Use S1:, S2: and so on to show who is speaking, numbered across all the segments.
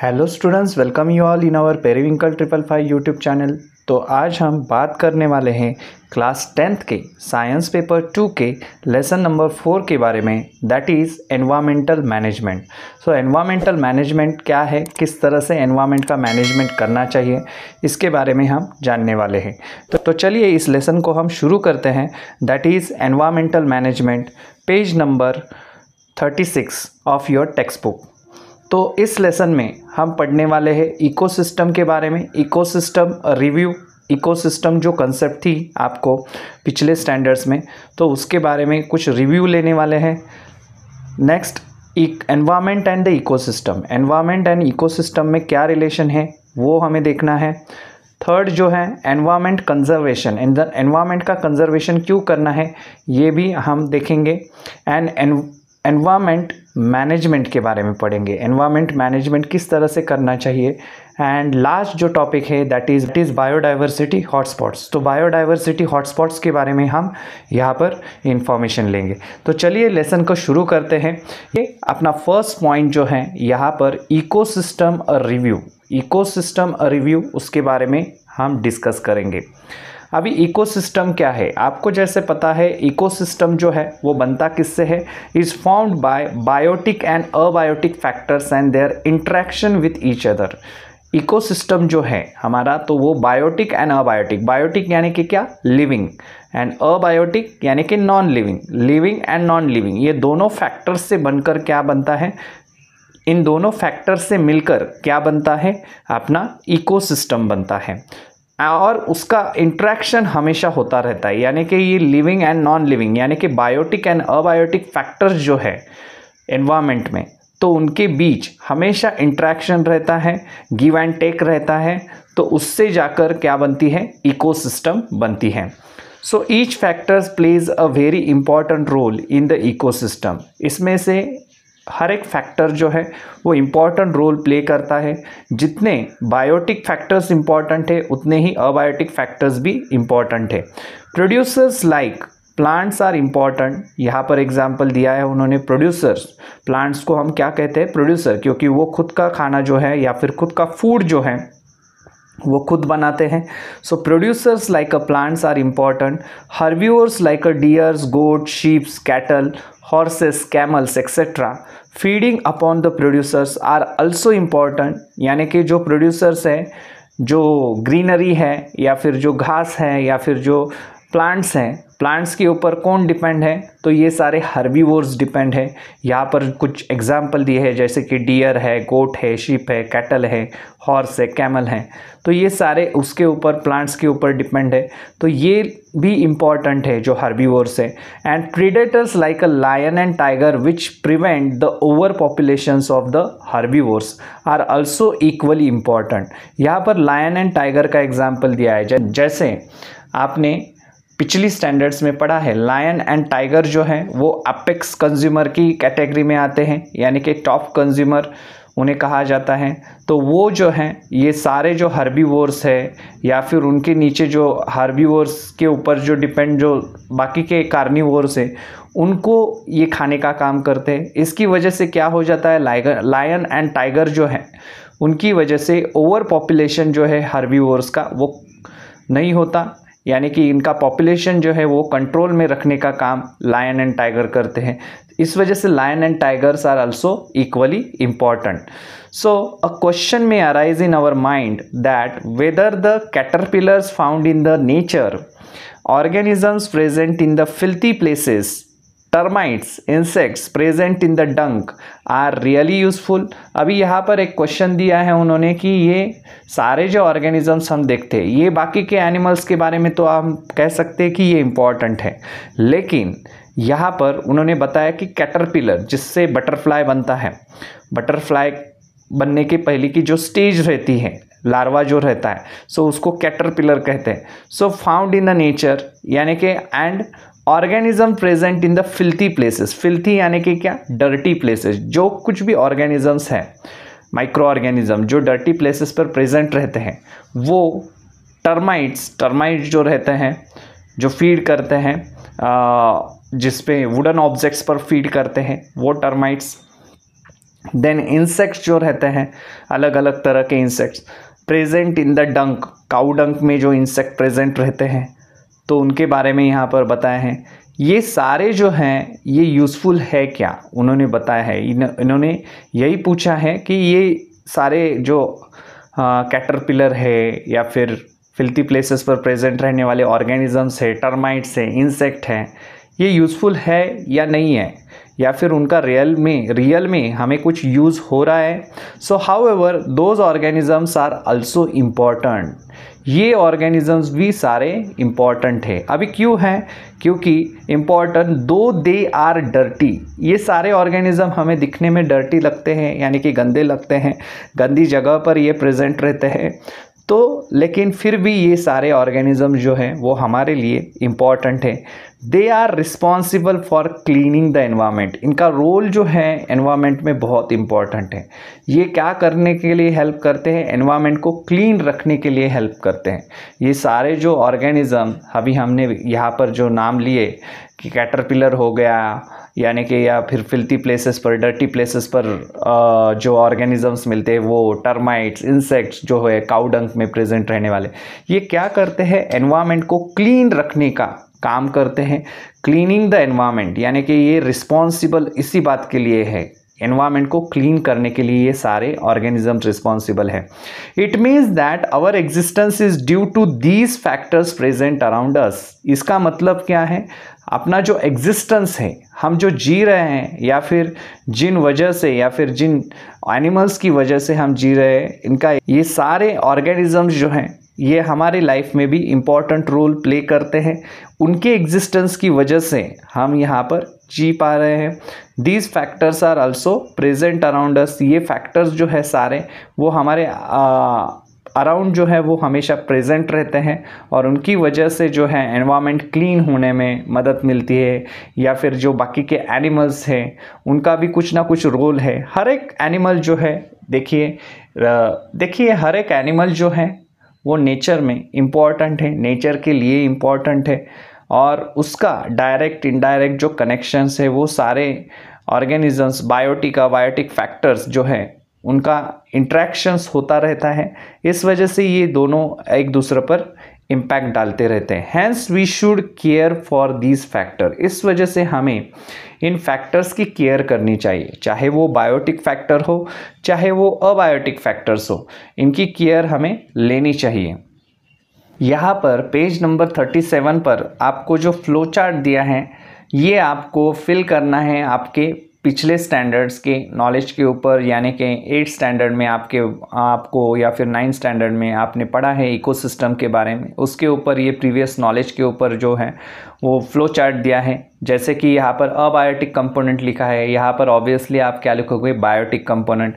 S1: Hello students welcome you all in our Periwinkle triple five YouTube channel तो आज हम बात करने वाले हैं क्लास टेंथ के साइंस पेपर टू के लेसन नंबर फोर के बारे में that is environmental management so environmental management क्या है किस तरह से एनवामेंट का मैनेजमेंट करना चाहिए इसके बारे में हम जानने वाले हैं तो, तो चलिए इस लेसन को हम शुरू करते हैं that is environmental management page number thirty six of your text book तो इस लेसन में हम पढ़ने वाले हैं इकोसिस्टम के बारे में इकोसिस्टम रिव्यू इकोसिस्टम जो कंसेप्ट थी आपको पिछले स्टैंडर्ड्स में तो उसके बारे में कुछ रिव्यू लेने वाले हैं next environment and the ecosystem environment and ecosystem में क्या रिलेशन है वो हमें देखना है थर्ड जो है एनवायरमेंट कंजर्वेशन एनवायरमेंट का कंजर्वेशन क्यों करना है ये भी हम देखेंगे एंड एनवामेंट मैनेजमेंट के बारे में पढ़ेंगे एनवामेंट मैनेजमेंट किस तरह से करना चाहिए एंड लास्ट जो टॉपिक है that is it is biodiversity hotspots तो बायोडाइवर्सिटी हॉटस्पॉट्स के बारे में हम यहाँ पर इंफॉर्मेशन लेंगे तो चलिए लेसन को शुरू करते हैं ये अपना फर्स्ट पॉइंट जो है यहाँ पर सिस्टम रिव्यू सिस्टम रिव्यू उसके बारे में हम डिस्कस करेंगे अभी इकोसिस्टम क्या है आपको जैसे पता है इकोसिस्टम जो है वो बनता किससे है is formed by biotic and abiotic factors and their interaction with each other ecosystem जो है हमारा तो वो बायोटिक एंड अबायोटिक बायोटिक यानी कि क्या लिविंग एंड अबायोटिक यानी कि non living living and non living ये दोनों फैक्टर्स से बनकर क्या बनता है इन दोनों फैक्टर्स से मिलकर क्या बनता है अपना इकोसिस्टम बनता है और उसका इंट्रैक्शन हमेशा होता रहता है यानी कि ये लिविंग एंड नॉन लिविंग यानी कि बायोटिक एंड अबायोटिक फैक्टर्स जो है एनवायरमेंट में तो उनके बीच हमेशा इंट्रैक्शन रहता है गिव एंड टेक रहता है तो उससे जाकर क्या बनती है इकोसिस्टम बनती है so each factors plays a very important role in the ecosystem इसमें से हर एक फैक्टर जो है वो इम्पॉर्टेंट रोल प्ले करता है जितने बायोटिक फैक्टर्स इम्पॉर्टेंट है उतने ही अबायोटिक फैक्टर्स भी इम्पॉर्टेंट है producers like plants are important यहाँ पर एग्जाम्पल दिया है उन्होंने प्रोड्यूसर्स प्लांट्स को हम क्या कहते हैं प्रोड्यूसर क्योंकि वो खुद का खाना जो है या फिर खुद का फूड जो है वो खुद बनाते हैं so producers like a plants are important herbivores like a deers goat sheeps cattle horses, camels, etc. Feeding upon the producers are also important यानी कि जो producers हैं जो ग्रीनरी है या फिर जो घास है या फिर जो प्लांट्स हैं प्लांट्स के ऊपर कौन डिपेंड है तो ये सारे हर्बीवोर्स डिपेंड है यहाँ पर कुछ एग्जाम्पल दिए हैं जैसे कि डियर है गोट है शिप है कैटल है हॉर्स है कैमल है तो ये सारे उसके ऊपर प्लांट्स के ऊपर डिपेंड है तो ये भी इम्पॉर्टेंट है जो हर्बीवोर्स है and predators like a lion and tiger which prevent the over population of the herbivores are also equally important यहाँ पर लायन एंड टाइगर का एग्जाम्पल दिया है जैसे आपने पिछली स्टैंडर्ड्स में पड़ा है लायन एंड टाइगर जो है वो अपेक्स कंज्यूमर की कैटेगरी में आते हैं यानी कि टॉप कंज्यूमर उन्हें कहा जाता है तो वो जो हैं ये सारे जो हर्बी वोर्स है या फिर उनके नीचे जो वोर्स के ऊपर जो डिपेंड जो बाकी के वोर्स है उनको ये खाने का काम करते हैं इसकी वजह से क्या हो जाता है लाइगर लायन एंड टाइगर जो है उनकी वजह से ओवर पॉपुलेशन जो है वोर्स का वो नहीं होता यानी कि इनका पॉपुलेशन जो है वो कंट्रोल में रखने का काम लायन एंड टाइगर करते हैं इस वजह से lion and tigers are also equally important so a question में arise in our mind that whether the caterpillars found in the nature organisms present in the filthy places termites insects present in the dung are really useful अभी यहाँ पर एक question दिया है उन्होंने कि ये सारे जो ऑर्गेनिजम्स हम देखते हैं ये बाकी के एनिमल्स के बारे में तो हम कह सकते हैं कि ये इम्पॉर्टेंट है लेकिन यहाँ पर उन्होंने बताया कि कैटरपिलर जिससे बटरफ्लाई बनता है बटरफ्लाई बनने के पहले की जो स्टेज रहती है लार्वा जो रहता है सो so उसको कैटरपिलर कहते हैं so found in the nature यानी कि and organism present in the filthy places filthy यानी कि क्या डर्टी प्लेसेस जो कुछ भी ऑर्गेनिजम्स हैं माइक्रो ऑर्गेनिज्म जो डर्टी प्लेसेस पर प्रेजेंट रहते हैं वो टर्माइट्स टर्माइट्स जो रहते हैं जो फीड करते हैं जिसपे वुडन ऑब्जेक्ट्स पर फीड करते हैं वो टर्माइट्स देन इंसेक्ट्स जो रहते हैं अलग अलग तरह के insects present in the dung cow dung में जो इंसेक्ट प्रेजेंट रहते हैं तो उनके बारे में यहाँ पर बताए हैं ये सारे जो हैं ये यूज़फुल है क्या उन्होंने बताया है इन इन्होंने यही पूछा है कि ये सारे जो कैटरपिलर है या फिर फिल्ती प्लेसेस पर प्रेजेंट रहने वाले ऑर्गेनिजम्स है टर्माइट्स हैं इंसेक्ट हैं ये यूज़फुल है या नहीं है या फिर उनका रियल में रियल में हमें कुछ यूज़ हो रहा है so however those organisms are also important ये ऑर्गेनिजम्स भी सारे इम्पॉर्टेंट है अभी क्यों हैं क्योंकि इम्पॉर्टेंट दो दे आर डर्टी ये सारे ऑर्गेनिज़म हमें दिखने में डर्टी लगते हैं यानी कि गंदे लगते हैं गंदी जगह पर ये प्रेजेंट रहते हैं तो लेकिन फिर भी ये सारे ऑर्गेनिज़म जो हैं वो हमारे लिए इम्पॉर्टेंट हैं they are responsible for cleaning the environment इनका रोल जो है एनवायरमेंट में बहुत इंपॉर्टेंट है ये क्या करने के लिए हेल्प करते हैं एनवायरमेंट को क्लीन रखने के लिए हेल्प करते हैं ये सारे जो ऑर्गेनिज़म अभी हमने यहाँ पर जो नाम लिए कि कैटरपिलर हो गया यानी कि या फिर फिल्ती प्लेसेस पर डर्टी प्लेसेस पर जो ऑर्गेनिजम्स मिलते हैं वो टर्माइट्स इंसेक्ट्स जो है काउडंक में प्रेजेंट रहने वाले ये क्या करते हैं एनवायरमेंट को क्लीन रखने का काम करते हैं क्लीनिंग द एनवायरनमेंट यानी कि ये रिस्पॉन्सिबल इसी बात के लिए है एनवायरनमेंट को क्लीन करने के लिए ये सारे ऑर्गेनिज्म रिस्पॉन्सिबल है it means that our existence is due to these factors present around us इसका मतलब क्या है अपना जो एग्जिस्टेंस है हम जो जी रहे हैं या फिर जिन वजह से या फिर जिन एनिमल्स की वजह से हम जी रहे हैं इनका ये सारे ऑर्गेनिजम्स जो हैं ये हमारे लाइफ में भी इम्पॉर्टेंट रोल प्ले करते हैं उनके एग्जिस्टेंस की वजह से हम यहाँ पर जी पा रहे हैं these factors are also present around us ये फैक्टर्स जो है सारे वो हमारे अराउंड जो है वो हमेशा प्रेजेंट रहते हैं और उनकी वजह से जो है एनवायरनमेंट क्लीन होने में मदद मिलती है या फिर जो बाकी के एनिमल्स हैं उनका भी कुछ ना कुछ रोल है हर एक एनिमल जो है देखिए देखिए हर एक एनिमल जो है वो नेचर में इम्पॉर्टेंट है नेचर के लिए इम्पॉर्टेंट है और उसका डायरेक्ट इनडायरेक्ट जो कनेक्शंस है वो सारे ऑर्गेनिजम्स बायोटिका बायोटिक फैक्टर्स जो है उनका इंट्रैक्शंस होता रहता है इस वजह से ये दोनों एक दूसरे पर इम्पैक्ट डालते रहते हैं hence we should care for these factor इस वजह से हमें इन फैक्टर्स की केयर करनी चाहिए चाहे वो बायोटिक फैक्टर हो चाहे वो अबायोटिक फैक्टर्स हो इनकी केयर हमें लेनी चाहिए यहाँ पर पेज नंबर थर्टी सेवन पर आपको जो फ्लो चार्ट दिया है ये आपको फिल करना है आपके पिछले स्टैंडर्ड्स के नॉलेज के ऊपर यानी कि एट स्टैंडर्ड में आपके आपको या फिर नाइन स्टैंडर्ड में आपने पढ़ा है इकोसिस्टम के बारे में उसके ऊपर ये प्रीवियस नॉलेज के ऊपर जो है वो फ्लो चार्ट दिया है जैसे कि यहाँ पर अबायोटिक कंपोनेंट लिखा है यहाँ पर ऑब्वियसली आप क्या लिखोगे बायोटिक कंपोनेंट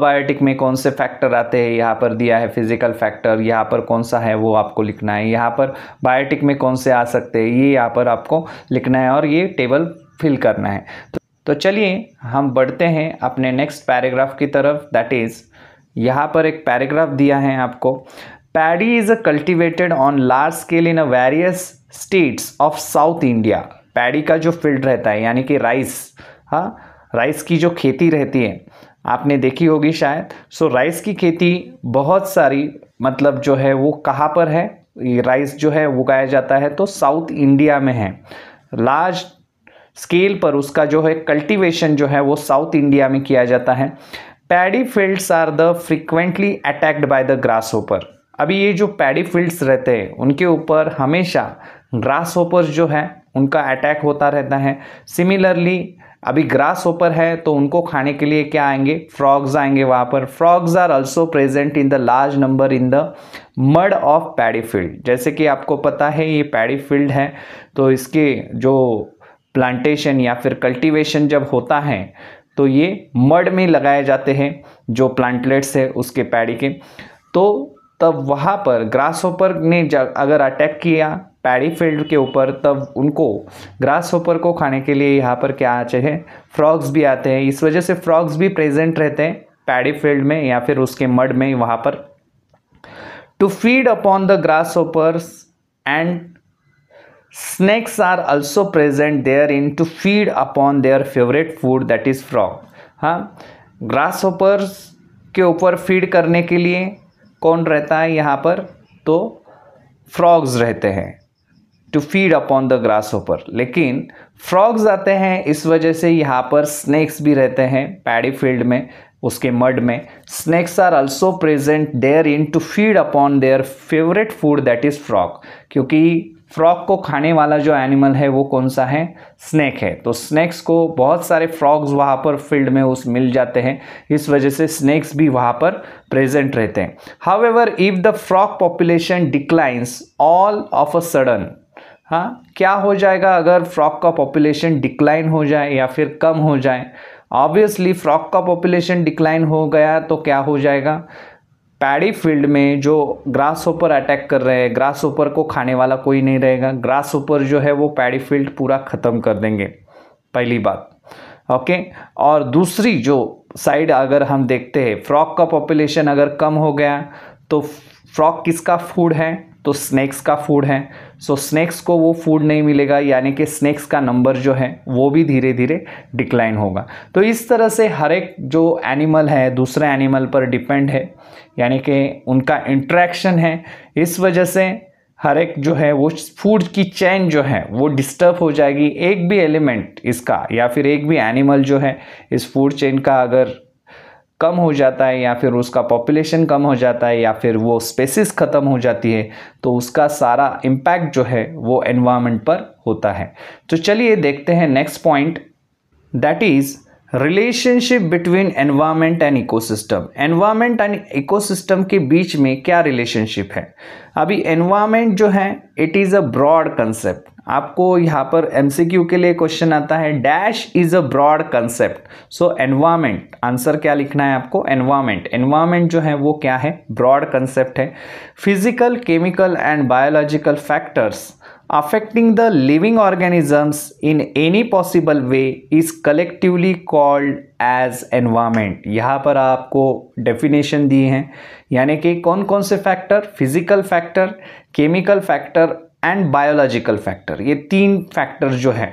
S1: अबायोटिक में कौन से फैक्टर आते हैं यहाँ पर दिया है फिजिकल फैक्टर यहाँ पर कौन सा है वो आपको लिखना है यहाँ पर बायोटिक में कौन से आ सकते हैं ये यहाँ पर आपको लिखना है और ये टेबल फिल करना है तो तो चलिए हम बढ़ते हैं अपने नेक्स्ट पैराग्राफ की तरफ दैट इज़ यहाँ पर एक पैराग्राफ दिया है आपको paddy is a cultivated on large scale in a various states of south India paddy का जो फील्ड रहता है यानी कि राइस हाँ राइस की जो खेती रहती है आपने देखी होगी शायद सो so, राइस की खेती बहुत सारी मतलब जो है वो कहाँ पर है राइस जो है उगाया जाता है तो साउथ इंडिया में है लार्ज स्केल पर उसका जो है कल्टीवेशन जो है वो साउथ इंडिया में किया जाता है paddy fields are the frequently attacked by the grasshopper अभी ये जो पैडी फील्ड्स रहते हैं उनके ऊपर हमेशा ग्रास ओपर जो है उनका अटैक होता रहता है सिमिलरली अभी ग्रास होपर है तो उनको खाने के लिए क्या आएंगे फ्रॉग्स आएंगे वहाँ पर frogs are also present in the large number in the mud of paddy field जैसे कि आपको पता है ये पैडी फील्ड है तो इसके जो प्लांटेशन या फिर कल्टीवेशन जब होता है तो ये मड में लगाए जाते हैं जो प्लांटलेट्स है उसके पैडी के तो तब वहाँ पर ग्रास होपर ने अगर अटैक किया पैडी फील्ड के ऊपर तब उनको ग्रास होपर को खाने के लिए यहाँ पर क्या आते हैं फ्रॉग्स भी आते हैं इस वजह से फ्रॉग्स भी प्रेजेंट रहते हैं पैडी फील्ड में या फिर उसके मड में वहाँ पर to feed upon the grasshoppers and are also present there in to feed upon their favourite food that is frog हाँ ग्रास ओपर्स के ऊपर फीड करने के लिए कौन रहता है यहाँ पर तो फ्रॉग्स रहते हैं to feed upon the grasshopper लेकिन फ्रॉग्स आते हैं इस वजह से यहाँ पर स्नैक्स भी रहते हैं पैडी फील्ड में उसके मड में snakes are also present there in to feed upon their favourite food that is frog क्योंकि फ्रॉग को खाने वाला जो एनिमल है वो कौन सा है स्नैक है तो स्नैक्स को बहुत सारे फ्रॉग्स वहाँ पर फील्ड में उस मिल जाते हैं इस वजह से स्नैक्स भी वहाँ पर प्रेजेंट रहते हैं however if the frog population declines all of a sudden हाँ क्या हो जाएगा अगर फ्रॉग का पॉपुलेशन डिक्लाइन हो जाए या फिर कम हो जाए ऑब्वियसली फ्रॉग का पॉपुलेशन डिक्लाइन हो गया तो क्या हो जाएगा पैडी फील्ड में जो ग्रास ऊपर अटैक कर रहे हैं ग्रास ऊपर को खाने वाला कोई नहीं रहेगा ग्रास ऊपर जो है वो पैडी फील्ड पूरा ख़त्म कर देंगे पहली बात ओके और दूसरी जो साइड अगर हम देखते हैं फ्रॉक का पॉपुलेशन अगर कम हो गया तो फ्रॉक किसका फूड है तो स्नैक्स का फूड है सो so, स्नैक्स को वो फूड नहीं मिलेगा यानी कि स्नैक्स का नंबर जो है वो भी धीरे धीरे डिक्लाइन होगा तो इस तरह से हर एक जो एनिमल है दूसरे एनिमल पर डिपेंड है यानी कि उनका इंट्रैक्शन है इस वजह से हर एक जो है वो फूड की चैन जो है वो डिस्टर्ब हो जाएगी एक भी एलिमेंट इसका या फिर एक भी एनिमल जो है इस फूड चेन का अगर कम हो जाता है या फिर उसका पॉपुलेशन कम हो जाता है या फिर वो स्पेसिस ख़त्म हो जाती है तो उसका सारा इम्पैक्ट जो है वो एनवायरमेंट पर होता है तो चलिए देखते हैं next point that is relationship between environment and ecosystem environment and ecosystem के बीच में क्या रिलेशनशिप है अभी एनवायरमेंट जो है it is a broad concept आपको यहाँ पर एमसीक्यू के लिए क्वेश्चन आता है dash is a broad concept so environment answer क्या लिखना है आपको एनवायरमेंट एनवायरमेंट जो है वो क्या है ब्रॉड कंसेप्ट है physical chemical and biological factors affecting the living organisms in any possible way is collectively called as environment यहाँ पर आपको definition दी हैं यानी कि कौन कौन से factor physical factor chemical factor and biological factor ये तीन फैक्टर जो हैं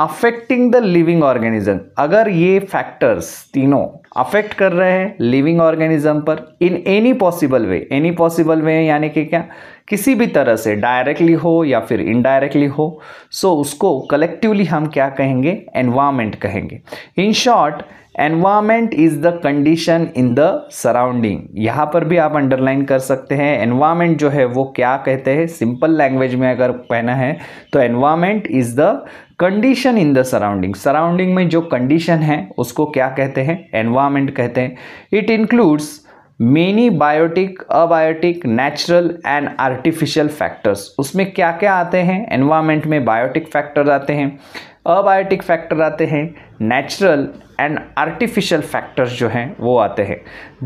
S1: अफेक्टिंग द लिविंग ऑर्गेनिज्म अगर ये फैक्टर्स तीनों अफेक्ट कर रहे हैं लिविंग ऑर्गेनिज्म पर in any possible way any possible way यानी कि क्या किसी भी तरह से डायरेक्टली हो या फिर इनडायरेक्टली हो सो so उसको कलेक्टिवली हम क्या कहेंगे एनवायरमेंट कहेंगे in short environment is the condition in the surrounding यहाँ पर भी आप अंडरलाइन कर सकते हैं एनवायरमेंट जो है वो क्या कहते हैं सिंपल लैंग्वेज में अगर कहना है तो environment is the condition in the surrounding surrounding में जो कंडीशन है उसको क्या कहते हैं एनवायरमेंट कहते हैं it includes many biotic abiotic natural and artificial factors उसमें क्या क्या आते हैं एनवायरमेंट में बायोटिक फैक्टर आते हैं अबायोटिक फैक्टर आते हैं नेचुरल एंड आर्टिफिशियल फैक्टर्स जो हैं वो आते हैं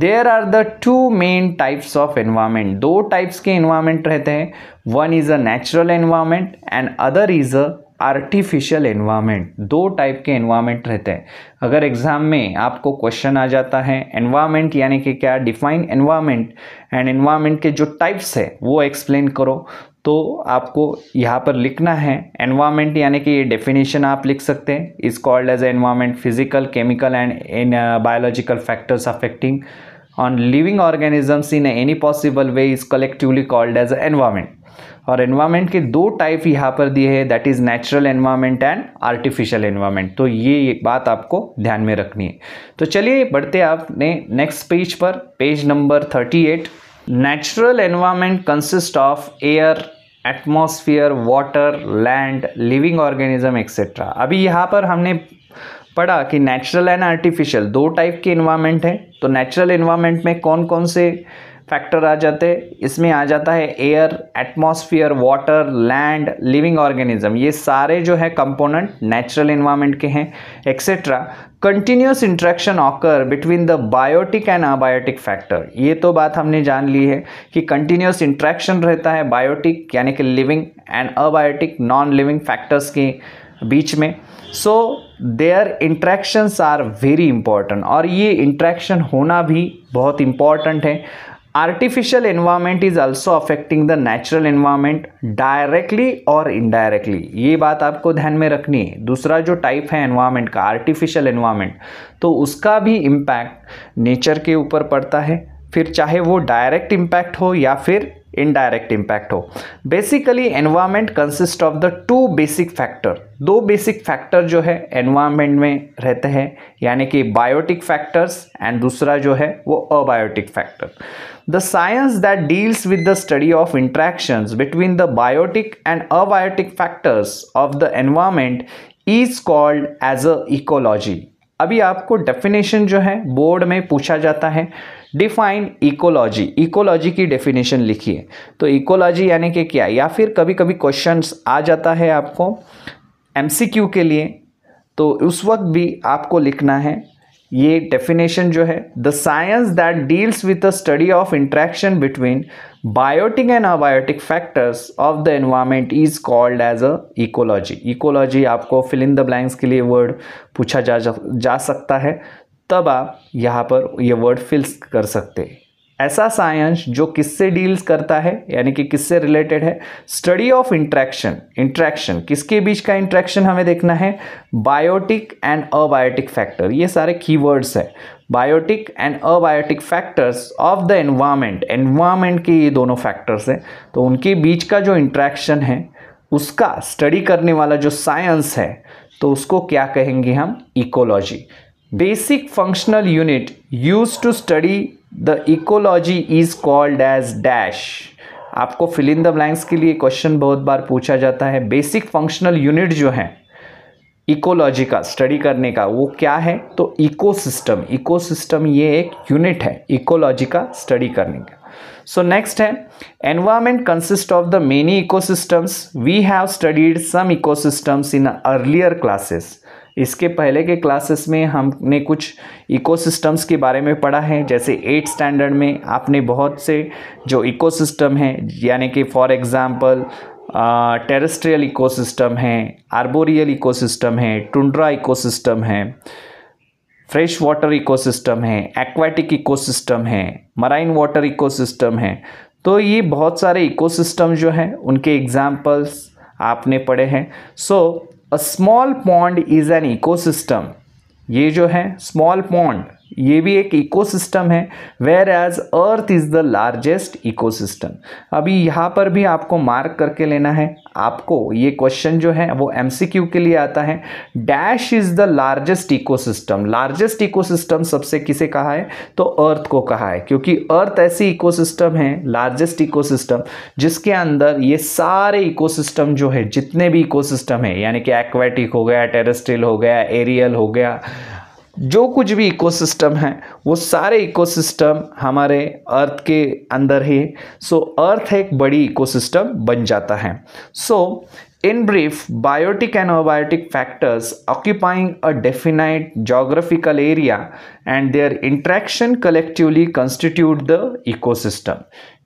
S1: there are the two main types of environment दो टाइप्स के एनवायरमेंट रहते हैं one is a natural environment and other is a artificial environment दो टाइप के एनवायरनमेंट रहते हैं अगर एग्ज़ाम में आपको क्वेश्चन आ जाता है एनवायरनमेंट यानी कि क्या डिफाइन एनवायरनमेंट एंड एनवायरनमेंट के जो टाइप्स है वो एक्सप्लेन करो तो आपको यहाँ पर लिखना है एनवायरनमेंट यानी कि ये डेफिनेशन आप लिख सकते हैं is called as environment physical chemical and in biological factors affecting on living organisms in any possible way is collectively called as environment और एनवायरनमेंट के दो टाइप यहाँ पर दिए हैं that is natural environment and artificial environment तो ये बात आपको ध्यान में रखनी है तो चलिए बढ़ते आपने नेक्स्ट पेज पर page number thirty eight natural environment consist of air atmosphere water land living organism etcetera अभी यहाँ पर हमने पढ़ा कि नेचुरल एंड आर्टिफिशियल दो टाइप के इन्वायरमेंट हैं तो नेचुरल इन्वायरमेंट में कौन कौन से फैक्टर आ जाते हैं इसमें आ जाता है air atmosphere water land living organism ये सारे जो है कंपोनेंट नेचुरल इन्वायरमेंट के हैं etcetera continuous interaction occur between the biotic and abiotic factor ये तो बात हमने जान ली है कि कंटिन्यूस इंट्रैक्शन रहता है बायोटिक यानी कि living and abiotic non living factors के बीच में so their interactions are very important और ये इंट्रैक्शन होना भी बहुत इम्पॉर्टेंट है artificial environment is also affecting the natural environment directly और इनडायरेक्टली ये बात आपको ध्यान में रखनी है दूसरा जो टाइप है एनवायरनमेंट का आर्टिफिशियल एनवायरनमेंट तो उसका भी इम्पैक्ट नेचर के ऊपर पड़ता है फिर चाहे वो डायरेक्ट इम्पैक्ट हो या फिर इनडायरेक्ट इम्पैक्ट हो basically environment consist of the two basic factor दो बेसिक फैक्टर जो है एनवायरमेंट में रहते हैं यानी कि बायोटिक फैक्टर्स एंड दूसरा जो है वो abiotic factor the science that deals with the study of interaction between the biotic and abiotic factors of the environment is called as a ecology अभी आपको डेफिनेशन जो है बोर्ड में पूछा जाता है डिफाइन इकोलॉजी इकोलॉजी की डेफिनेशन लिखिए तो इकोलॉजी यानी कि क्या या फिर कभी कभी क्वेश्चंस आ जाता है आपको एमसीक्यू के लिए तो उस वक्त भी आपको लिखना है ये डेफिनेशन जो है the science that deals with the study of interaction between biotic and abiotic factors of the environment is called as a ecology ecology आपको फिल इन द ब्लैंक्स के लिए वर्ड पूछा जा जा सकता है तब आप यहाँ पर ये वर्ड फिल्स कर सकते हैं ऐसा साइंस जो किससे डील्स करता है यानी कि किससे रिलेटेड है स्टडी ऑफ इंट्रैक्शन इंट्रैक्शन किसके बीच का इंट्रैक्शन हमें देखना है बायोटिक एंड अबायोटिक फैक्टर ये सारे कीवर्ड्स है biotic and abiotic factors of the environment environment के ये दोनों फैक्टर्स हैं तो उनके बीच का जो इंट्रैक्शन है उसका स्टडी करने वाला जो साइंस है तो उसको क्या कहेंगे हम ecology basic functional unit use to study the ecology is called as dash आपको फिल इन द ब्लैंक्स के लिए क्वेश्चन बहुत बार पूछा जाता है बेसिक फंक्शनल यूनिट जो है इकोलॉजी का स्टडी करने का वो क्या है तो इकोसिस्टम इकोसिस्टम ये एक यूनिट है इकोलॉजी का स्टडी करने का सो नेक्स्ट है environment consist of the many ecosystems we have studied some ecosystems in earlier classes इसके पहले के क्लासेस में हमने कुछ इकोसिस्टम्स के बारे में पढ़ा है जैसे एट स्टैंडर्ड में आपने बहुत से जो इकोसिस्टम हैं यानी कि फॉर एग्ज़ाम्पल टेरेस्ट्रियल इकोसिस्टम है आर्बोरियल इकोसिस्टम है टुंड्रा इकोसिस्टम है फ्रेश वाटर इकोसिस्टम है एक्वाटिक इकोसिस्टम है मराइन वाटर इकोसिस्टम है तो ये बहुत सारे इकोसिस्टम जो हैं उनके एग्ज़ाम्पल्स आपने पढ़े हैं so so, a small pond is an ecosystem ये जो है स्मॉल पॉन्ड ये भी एक इकोसिस्टम है whereas earth is the largest ecosystem अभी यहाँ पर भी आपको मार्क करके लेना है आपको ये क्वेश्चन जो है वो एमसीक्यू के लिए आता है dash is the largest ecosystem largest ecosystem सबसे किसे कहा है तो अर्थ को कहा है क्योंकि अर्थ ऐसी इकोसिस्टम है लार्जेस्ट इकोसिस्टम जिसके अंदर ये सारे इकोसिस्टम जो है जितने भी इकोसिस्टम है यानी कि एक्वेटिक हो गया टेरेस्ट्रियल हो गया एरियल हो गया जो कुछ भी इकोसिस्टम है वो सारे इकोसिस्टम हमारे अर्थ के अंदर ही सो अर्थ एक बड़ी इकोसिस्टम बन जाता है so so, in brief biotic and and factors occupying a definite geographical area and their interaction collectively constitute the ecosystem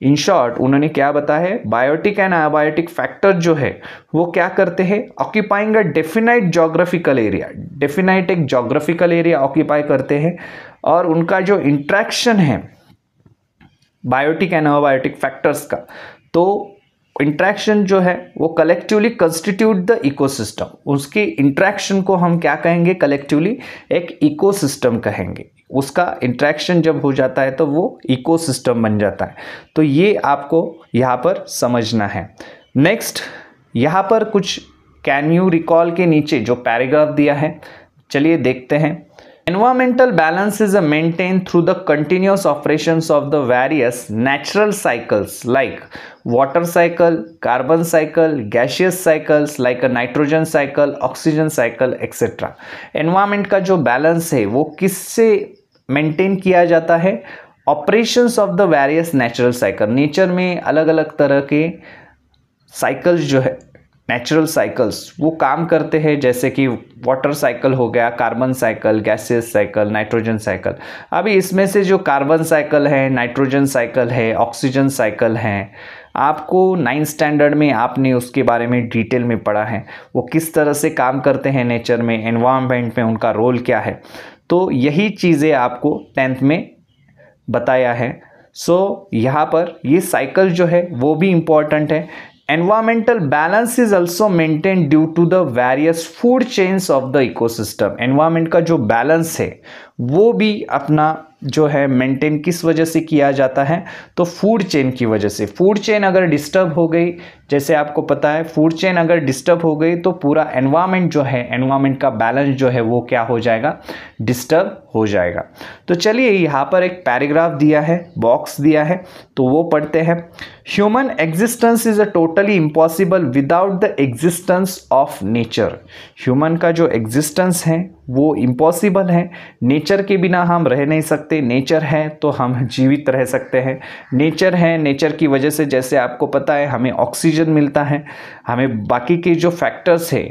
S1: in short उन्होंने क्या बताया है बायोटिक एंड आयोबायोटिक फैक्टर्स जो है वो क्या करते हैं occupying a definite geographical area definite एक जोग्राफिकल एरिया ऑक्यूपाई करते हैं और उनका जो इंट्रैक्शन है बायोटिक एंड आयोबायोटिक फैक्टर्स का तो इंट्रैक्शन जो है वो कलेक्टिवली कंस्टिट्यूट द इकोसिस्टम उसकी इंट्रैक्शन को हम क्या कहेंगे कलेक्टिवली एक इकोसिस्टम कहेंगे उसका इंट्रैक्शन जब हो जाता है तो वो इकोसिस्टम बन जाता है तो ये आपको यहाँ पर समझना है नेक्स्ट यहाँ पर कुछ कैन यू रिकॉल के नीचे जो पैराग्राफ दिया है चलिए देखते हैं Environmental balance is maintained through the continuous operations of the various natural cycles like water cycle carbon cycle gaseous cycles like a nitrogen cycle oxygen cycle etcetera environment का जो बैलेंस है वो किससे मेंटेन किया जाता है operations of the various natural cycle nature में अलग अलग तरह के साइकिल्स जो है नेचुरल साइकिल्स वो काम करते हैं जैसे कि वाटर साइकिल हो गया carbon cycle gaseous cycle nitrogen cycle अभी इसमें से जो कार्बन साइकिल है नाइट्रोजन साइकिल है ऑक्सीजन साइकिल है आपको नाइन्थ स्टैंडर्ड में आपने उसके बारे में डिटेल में पढ़ा है वो किस तरह से काम करते हैं नेचर में एनवायरमेंट में उनका रोल क्या है तो यही चीज़ें आपको टेंथ में बताया है सो so, यहाँ पर ये साइकिल जो है वो भी इम्पॉर्टेंट है environmental balance is also maintain due to the various food chains of the ecosystem environment का जो बैलेंस है वो भी अपना जो है मेंटेन किस वजह से किया जाता है तो फूड चेन की वजह से फूड चेन अगर डिस्टर्ब हो गई जैसे आपको पता है फूड चेन अगर डिस्टर्ब हो गई तो पूरा एनवायरनमेंट जो है एनवायरनमेंट का बैलेंस जो है वो क्या हो जाएगा डिस्टर्ब हो जाएगा तो चलिए यहाँ पर एक पैराग्राफ दिया है बॉक्स दिया है तो वो पढ़ते हैं human existence is a totally impossible without the existence of nature human का जो एग्जिस्टेंस है वो इम्पॉसिबल है नेचर के बिना हम रह नहीं सकते नेचर है तो हम जीवित रह सकते हैं नेचर है नेचर की वजह से जैसे आपको पता है हमें ऑक्सीजन मिलता है हमें बाकी के जो फैक्टर्स है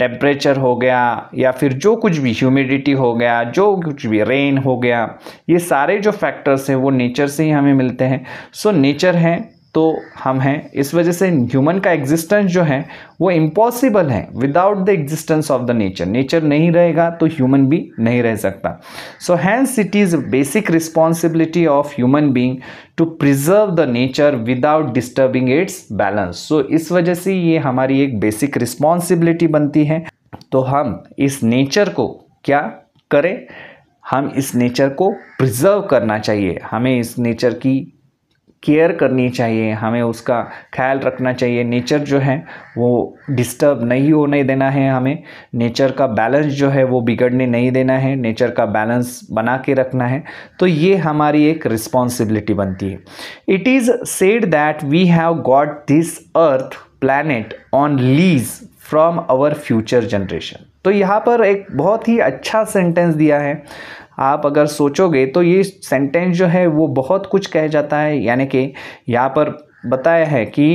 S1: टेम्परेचर हो गया या फिर जो कुछ भी ह्यूमिडिटी हो गया जो कुछ भी रेन हो गया ये सारे जो फैक्टर्स हैं वो नेचर से ही हमें मिलते हैं सो नेचर है तो हम हैं इस वजह से ह्यूमन का एग्जिस्टेंस जो है वो इम्पॉसिबल है without the existence of the nature nature नहीं रहेगा तो ह्यूमन भी नहीं रह सकता so hence it is basic responsibility of human being to preserve the nature without disturbing its balance so इस वजह से ये हमारी एक बेसिक रिस्पॉन्सिबिलिटी बनती है तो हम इस नेचर को क्या करें हम इस नेचर को प्रिजर्व करना चाहिए हमें इस नेचर की केयर करनी चाहिए हमें उसका ख्याल रखना चाहिए नेचर जो है वो डिस्टर्ब नहीं होने देना है हमें नेचर का बैलेंस जो है वो बिगड़ने नहीं देना है नेचर का बैलेंस बना के रखना है तो ये हमारी एक रिस्पॉन्सिबिलिटी बनती है it is said that we have got this earth planet on lease from our future generation तो यहाँ पर एक बहुत ही अच्छा सेंटेंस दिया है आप अगर सोचोगे तो ये सेंटेंस जो है वो बहुत कुछ कह जाता है यानी कि यहाँ पर बताया है कि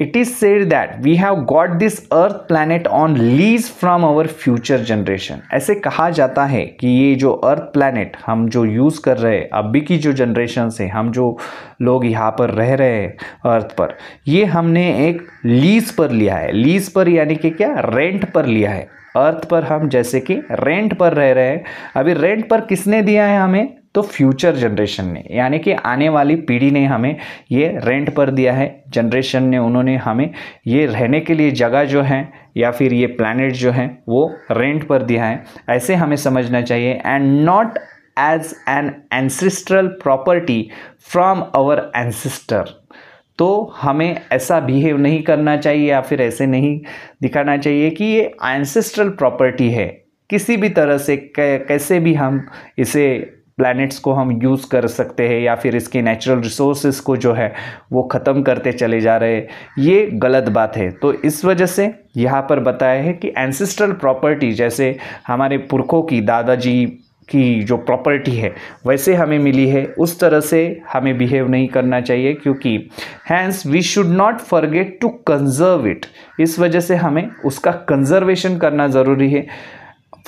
S1: it is said that we have got this earth planet on lease from our future generation ऐसे कहा जाता है कि ये जो अर्थ प्लानट हम जो यूज़ कर रहे हैं अभी की जो जनरेशन से हम जो लोग यहाँ पर रह रहे हैं अर्थ पर ये हमने एक लीज पर लिया है लीज पर यानी कि क्या रेंट पर लिया है अर्थ पर हम जैसे कि रेंट पर रह रहे हैं अभी रेंट पर किसने दिया है हमें तो फ्यूचर जनरेशन ने यानी कि आने वाली पीढ़ी ने हमें ये रेंट पर दिया है जनरेशन ने उन्होंने हमें ये रहने के लिए जगह जो है या फिर ये प्लानट जो है वो रेंट पर दिया है ऐसे हमें समझना चाहिए and not as an ancestral property from our ancestor तो हमें ऐसा बिहेव नहीं करना चाहिए या फिर ऐसे नहीं दिखाना चाहिए कि ये एंसेस्ट्रल प्रॉपर्टी है किसी भी तरह से कैसे भी हम इसे प्लैनेट्स को हम यूज़ कर सकते हैं या फिर इसके नेचुरल रिसोर्सेज को जो है वो ख़त्म करते चले जा रहे हैं ये गलत बात है तो इस वजह से यहाँ पर बताया है कि एंसेस्ट्रल प्रॉपर्टी जैसे हमारे पुरखों की दादाजी की जो प्रॉपर्टी है वैसे हमें मिली है उस तरह से हमें बिहेव नहीं करना चाहिए क्योंकि hence we should not forget to conserve it इस वजह से हमें उसका कंजर्वेशन करना ज़रूरी है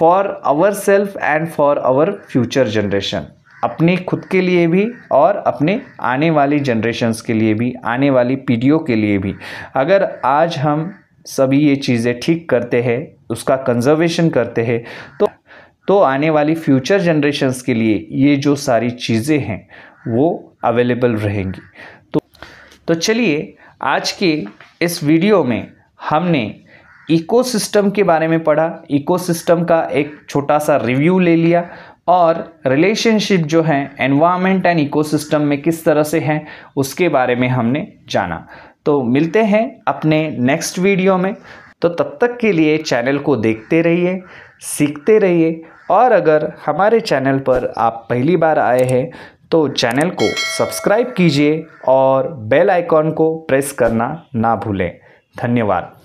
S1: for our self and for our future generation अपने खुद के लिए भी और अपने आने वाली जनरेशन्स के लिए भी आने वाली पीढ़ियों के लिए भी अगर आज हम सभी ये चीज़ें ठीक करते हैं उसका कंजर्वेशन करते हैं तो तो आने वाली फ्यूचर जनरेशन्स के लिए ये जो सारी चीज़ें हैं वो अवेलेबल रहेंगी तो तो चलिए आज के इस वीडियो में हमने इकोसिस्टम के बारे में पढ़ा इकोसिस्टम का एक छोटा सा रिव्यू ले लिया और रिलेशनशिप जो है एनवायरनमेंट एंड इकोसिस्टम में किस तरह से हैं उसके बारे में हमने जाना तो मिलते हैं अपने नेक्स्ट वीडियो में तो तब तक के लिए चैनल को देखते रहिए सीखते रहिए और अगर हमारे चैनल पर आप पहली बार आए हैं तो चैनल को सब्सक्राइब कीजिए और बेल आइकॉन को प्रेस करना ना भूलें धन्यवाद